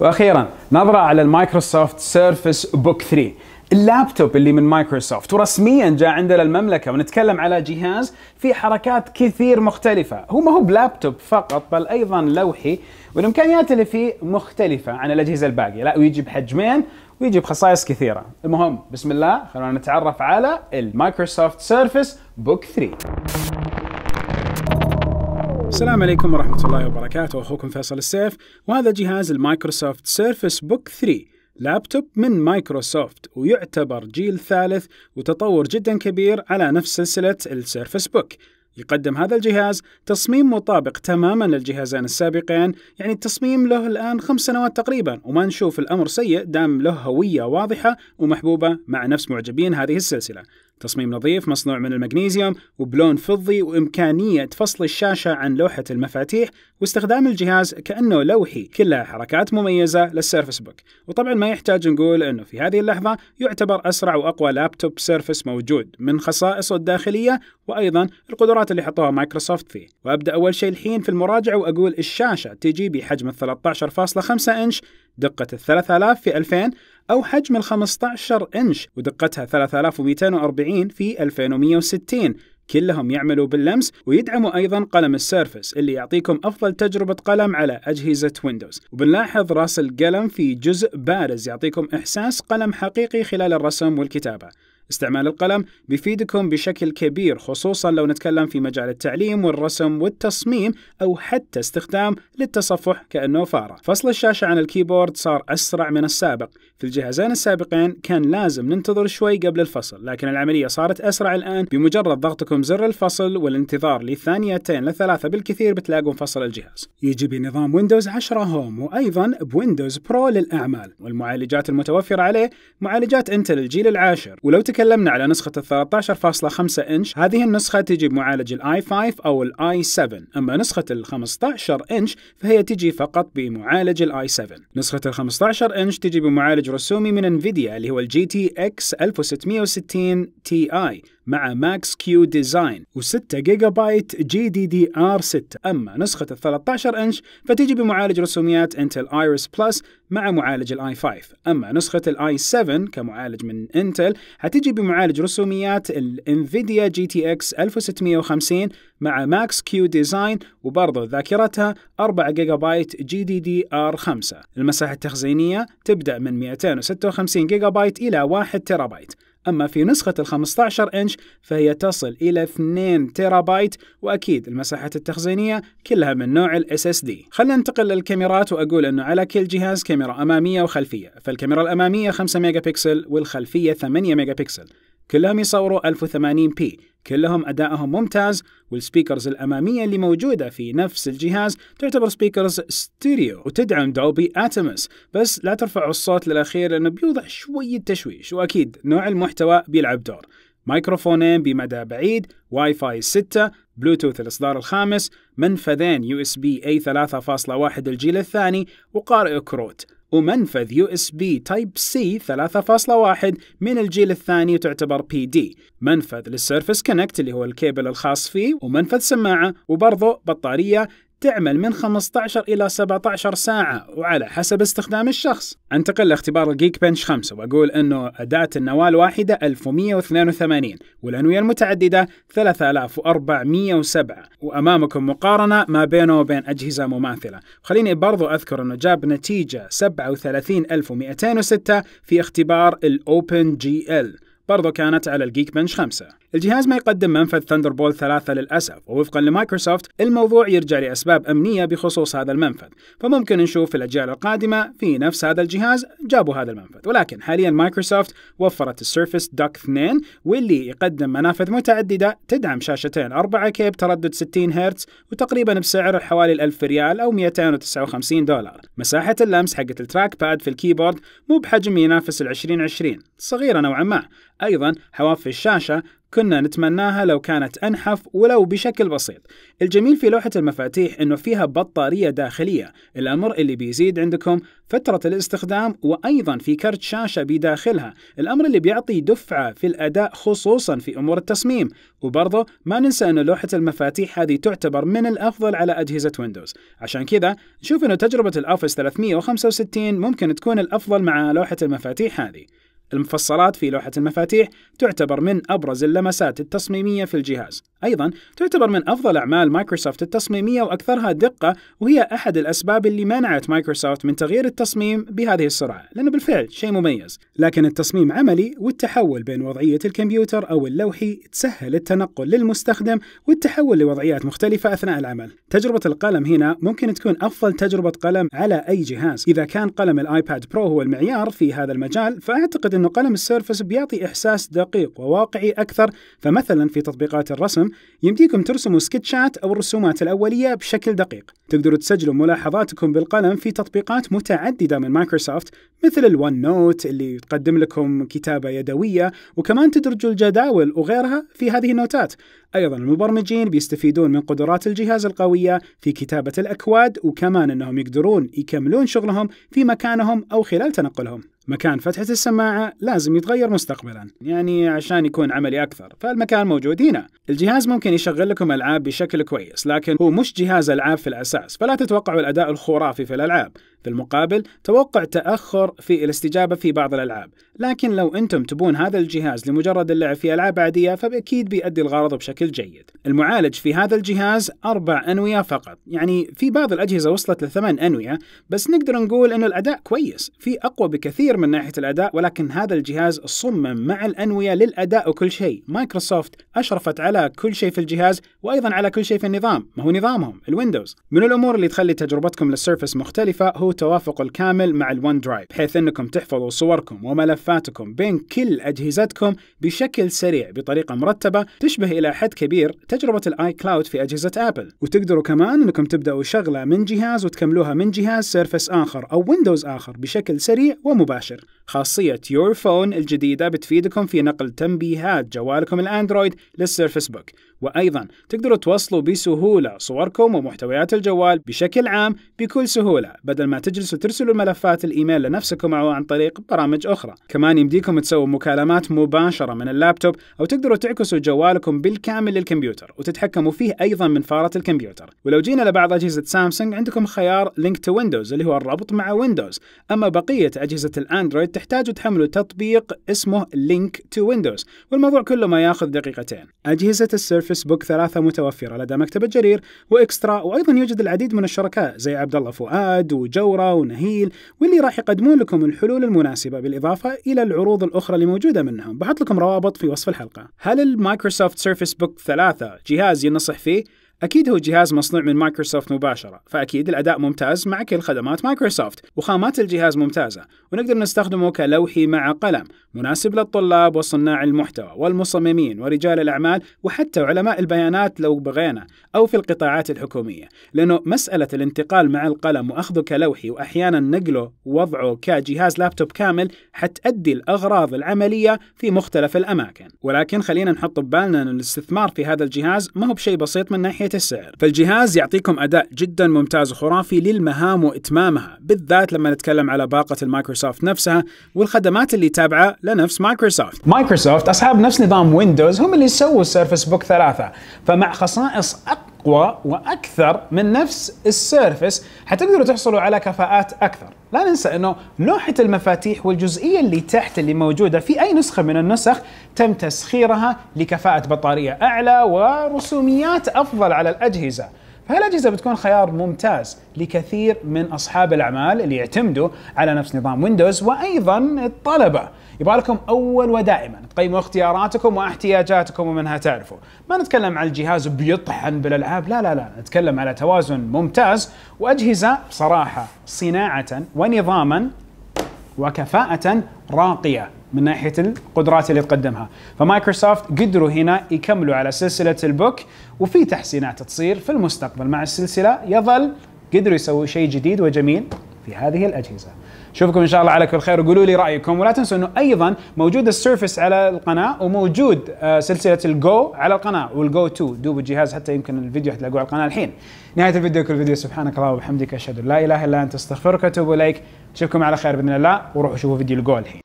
واخيرا نظره على المايكروسوفت سيرفس بوك 3 اللابتوب اللي من مايكروسوفت ورسميا جاء عندنا المملكة ونتكلم على جهاز في حركات كثير مختلفه هو ما هو بلابتوب فقط بل ايضا لوحي والامكانيات اللي فيه مختلفه عن الاجهزه الباقيه لا ويجي بحجمين ويجي بخصائص كثيره المهم بسم الله خلونا نتعرف على المايكروسوفت سيرفس بوك 3 السلام عليكم ورحمة الله وبركاته أخوكم فيصل السيف وهذا جهاز المايكروسوفت سيرفس بوك 3 لابتوب من مايكروسوفت ويعتبر جيل ثالث وتطور جدا كبير على نفس سلسلة السيرفس بوك يقدم هذا الجهاز تصميم مطابق تماما للجهازين السابقين يعني التصميم له الآن خمس سنوات تقريبا وما نشوف الأمر سيء دام له هوية واضحة ومحبوبة مع نفس معجبين هذه السلسلة تصميم نظيف مصنوع من المغنيسيوم وبلون فضي وإمكانية فصل الشاشة عن لوحة المفاتيح واستخدام الجهاز كأنه لوحي كلها حركات مميزة للسيرفس بوك وطبعا ما يحتاج نقول أنه في هذه اللحظة يعتبر أسرع وأقوى لابتوب سيرفس موجود من خصائصه الداخلية وأيضا القدرات اللي حطوها مايكروسوفت فيه وأبدأ أول شيء الحين في المراجعة وأقول الشاشة تجي بحجم 13.5 إنش دقة ال 3000 في 2000 أو حجم ال 15 إنش ودقتها 3240 في 2160 كلهم يعملوا باللمس ويدعموا أيضا قلم السيرفس اللي يعطيكم أفضل تجربة قلم على أجهزة ويندوز وبنلاحظ راس القلم في جزء بارز يعطيكم إحساس قلم حقيقي خلال الرسم والكتابة استعمال القلم بيفيدكم بشكل كبير خصوصا لو نتكلم في مجال التعليم والرسم والتصميم أو حتى استخدام للتصفح كأنه فارة فصل الشاشة عن الكيبورد صار أسرع من السابق في الجهازين السابقين كان لازم ننتظر شوي قبل الفصل لكن العملية صارت أسرع الآن بمجرد ضغطكم زر الفصل والانتظار لثانيتين لثلاثة بالكثير بتلاقون فصل الجهاز يجي بنظام ويندوز 10 هوم وأيضا بويندوز برو للأعمال والمعالجات المتوفرة عليه معالجات انتل الجيل العاشر ولو تكلمنا على نسخة ال 13.5 إنش هذه النسخة تجي بمعالج الـ i 5 أو الـ i 7 أما نسخة الـ 15 إنش فهي تجي فقط بمعالج الـ i 7 نسخة الـ 15 إنش تجي بمعالج رسومي من انفيديا اللي هو الـ GTX 1660 Ti مع ماكس كيو ديزاين و6 جيجا بايت جي دي دي ار 6 اما نسخه ال 13 انش فتيجي بمعالج رسوميات انتل ايرس بلس مع معالج الاي 5 اما نسخه الاي 7 كمعالج من انتل هتيجي بمعالج رسوميات الانفيديا جي تي اكس 1650 مع ماكس كيو ديزاين وبرضه ذاكرتها 4 جيجا بايت جي دي دي ار 5 المساحه التخزينيه تبدا من 256 جيجا بايت الى 1 تيرا بايت أما في نسخة ال 15 إنش فهي تصل إلى 2 تيرابايت وأكيد المساحات التخزينية كلها من نوع ال SSD خلنا ننتقل للكاميرات وأقول أنه على كل جهاز كاميرا أمامية وخلفية فالكاميرا الأمامية 5 ميجا بكسل والخلفية 8 ميجا بكسل كلهم يصوروا 1080 بي كلهم أدائهم ممتاز والسبيكرز الأمامية اللي موجودة في نفس الجهاز تعتبر سبيكرز ستيريو وتدعم دولبي أتمس بس لا ترفعوا الصوت للأخير لأنه بيوضع شوية تشويش وأكيد نوع المحتوى بيلعب دور مايكروفونين بمدى بعيد واي فاي 6 بلوتوث الإصدار الخامس منفذين يو اس بي اي 3.1 الجيل الثاني وقارئ كروت ومنفذ يو اس بي تايب سي 3.1 من الجيل الثاني وتعتبر بي دي منفذ للسيرفس كونكت اللي هو الكيبل الخاص فيه ومنفذ سماعة وبرضه بطارية تعمل من 15 إلى 17 ساعة وعلى حسب استخدام الشخص انتقل لاختبار الجيك بنش 5 وأقول أنه أداة النواة الواحدة 1182 والأنوية المتعددة 3407 وأمامكم مقارنة ما بينه وبين أجهزة مماثلة خليني برضو أذكر أنه جاب نتيجة 37206 في اختبار الأوبن جي ال برضو كانت على الجيك بنش 5 الجهاز ما يقدم منفذ ثندربول 3 للأسف ووفقا لمايكروسوفت الموضوع يرجع لأسباب أمنية بخصوص هذا المنفذ فممكن نشوف في الأجيال القادمة في نفس هذا الجهاز جابوا هذا المنفذ ولكن حاليا مايكروسوفت وفرت السيرفس دوك 2 واللي يقدم منافذ متعددة تدعم شاشتين 4 كي بتردد 60 هرتز وتقريبا بسعر حوالي 1000 ريال أو 259 دولار مساحة اللمس حقت التراك باد في الكيبورد مو بحجم ينافس ال 2020 صغيرة نوعا ما أيضا حواف الشاشة كنا نتمناها لو كانت أنحف ولو بشكل بسيط الجميل في لوحة المفاتيح أنه فيها بطارية داخلية الأمر اللي بيزيد عندكم فترة الاستخدام وأيضا في كرت شاشة بداخلها الأمر اللي بيعطي دفعة في الأداء خصوصا في أمور التصميم وبرضه ما ننسى أن لوحة المفاتيح هذه تعتبر من الأفضل على أجهزة ويندوز عشان كذا نشوف أنه تجربة الأوفيس 365 ممكن تكون الأفضل مع لوحة المفاتيح هذه المفصلات في لوحة المفاتيح تعتبر من أبرز اللمسات التصميمية في الجهاز أيضا تعتبر من أفضل أعمال مايكروسوفت التصميمية وأكثرها دقة وهي أحد الأسباب اللي منعت مايكروسوفت من تغيير التصميم بهذه السرعة لأنه بالفعل شيء مميز لكن التصميم عملي والتحول بين وضعية الكمبيوتر أو اللوحي تسهل التنقل للمستخدم والتحول لوضعيات مختلفة أثناء العمل تجربة القلم هنا ممكن تكون أفضل تجربة قلم على أي جهاز إذا كان قلم الآيباد برو هو المعيار في هذا المجال فأعتقد أنه قلم السيرفس بيعطي إحساس دقيق وواقعي أكثر فمثلا في تطبيقات الرسم يمديكم ترسموا سكتشات أو الرسومات الأولية بشكل دقيق تقدروا تسجلوا ملاحظاتكم بالقلم في تطبيقات متعددة من مايكروسوفت مثل الون نوت اللي تقدم لكم كتابة يدوية وكمان تدرجوا الجداول وغيرها في هذه النوتات أيضا المبرمجين بيستفيدون من قدرات الجهاز القوية في كتابة الأكواد وكمان أنهم يقدرون يكملون شغلهم في مكانهم أو خلال تنقلهم مكان فتحة السماعة لازم يتغير مستقبلا يعني عشان يكون عملي أكثر فالمكان موجود هنا الجهاز ممكن يشغل لكم ألعاب بشكل كويس لكن هو مش جهاز ألعاب في الأساس فلا تتوقعوا الأداء الخرافي في الألعاب بالمقابل توقع تأخر في الاستجابة في بعض الألعاب لكن لو أنتم تبون هذا الجهاز لمجرد اللعب في ألعاب عادية فبأكيد بيؤدي الغرض بشكل جيد المعالج في هذا الجهاز أربع أنوية فقط يعني في بعض الأجهزة وصلت لثمان أنوية بس نقدر نقول أن الأداء كويس في أقوى بكثير من ناحية الأداء ولكن هذا الجهاز صمم مع الأنوية للأداء وكل شيء مايكروسوفت أشرفت على كل شيء في الجهاز وأيضا على كل شيء في النظام ما هو نظامهم الويندوز من الأمور اللي تخلي تجربتكم للسيرفس مختلفة هو توافق الكامل مع الون درايف بحيث انكم تحفظوا صوركم وملفاتكم بين كل اجهزتكم بشكل سريع بطريقه مرتبه تشبه الى حد كبير تجربه الاي كلاود في اجهزه ابل وتقدروا كمان انكم تبداوا شغله من جهاز وتكملوها من جهاز سيرفس اخر او ويندوز اخر بشكل سريع ومباشر خاصية يور فون الجديدة بتفيدكم في نقل تنبيهات جوالكم الأندرويد للسيرفس بوك وأيضا تقدروا توصلوا بسهولة صوركم ومحتويات الجوال بشكل عام بكل سهولة بدل ما تجلسوا ترسلوا ملفات الايميل لنفسكم او عن طريق برامج اخرى كمان يمديكم تسووا مكالمات مباشره من اللابتوب او تقدروا تعكسوا جوالكم بالكامل للكمبيوتر وتتحكموا فيه ايضا من فاره الكمبيوتر ولو جينا لبعض اجهزه سامسونج عندكم خيار لينك تو ويندوز اللي هو الربط مع ويندوز اما بقيه اجهزه الاندرويد تحتاجوا تحملوا تطبيق اسمه لينك تو ويندوز والموضوع كله ما ياخذ دقيقتين اجهزه السيرفس بوك ثلاثه متوفره لدى مكتبه جرير واكسترا وايضا يوجد العديد من الشركاء زي عبد الله فؤاد وجو ثورة ونهيل واللي راح يقدمون لكم الحلول المناسبة بالإضافة إلى العروض الأخرى اللي موجودة منهم بحط لكم روابط في وصف الحلقة هل المايكروسوفت سيرفيس بوك ثلاثة جهاز ينصح فيه؟ أكيد هو جهاز مصنوع من مايكروسوفت مباشرة، فأكيد الأداء ممتاز مع كل خدمات مايكروسوفت، وخامات الجهاز ممتازة، ونقدر نستخدمه كلوحي مع قلم، مناسب للطلاب وصناع المحتوى والمصممين ورجال الأعمال وحتى علماء البيانات لو بغينا، أو في القطاعات الحكومية، لأنه مسألة الانتقال مع القلم وأخذه كلوحي وأحيانا نقله ووضعه كجهاز لابتوب كامل حتأدي الأغراض العملية في مختلف الأماكن، ولكن خلينا نحط ببالنا أن الاستثمار في هذا الجهاز ما هو بشيء بسيط من ناحية ناحية السعر فالجهاز يعطيكم أداء جدا ممتاز وخرافي للمهام وإتمامها بالذات لما نتكلم على باقة المايكروسوفت نفسها والخدمات اللي تابعة لنفس مايكروسوفت مايكروسوفت أصحاب نفس نظام ويندوز هم اللي سووا السيرفس بوك ثلاثة فمع خصائص أقل اقوى واكثر من نفس السيرفس حتقدروا تحصلوا على كفاءات اكثر لا ننسى انه لوحه المفاتيح والجزئيه اللي تحت اللي موجوده في اي نسخه من النسخ تم تسخيرها لكفاءه بطاريه اعلى ورسوميات افضل على الاجهزه فهالاجهزه بتكون خيار ممتاز لكثير من اصحاب الاعمال اللي يعتمدوا على نفس نظام ويندوز وايضا الطلبه يبغى لكم اول ودائما تقيموا اختياراتكم واحتياجاتكم ومنها تعرفوا ما نتكلم عن الجهاز بيطحن بالالعاب لا لا لا نتكلم على توازن ممتاز واجهزه بصراحه صناعه ونظاما وكفاءه راقيه من ناحيه القدرات اللي تقدمها فمايكروسوفت قدروا هنا يكملوا على سلسله البوك وفي تحسينات تصير في المستقبل مع السلسله يظل قدروا يسووا شيء جديد وجميل في هذه الاجهزه شوفكم ان شاء الله على كل خير وقولوا لي رايكم ولا تنسوا انه ايضا موجود السيرفس على القناه وموجود آه، سلسله الجو على القناه والجو 2 دوب الجهاز حتى يمكن الفيديو حتلاقوه على القناه الحين نهايه الفيديو كل فيديو سبحانك اللهم وبحمدك اشهد ان لا اله الا انت استغفرك واتوب اليك اشوفكم على خير باذن الله وروحوا شوفوا فيديو الجو الحين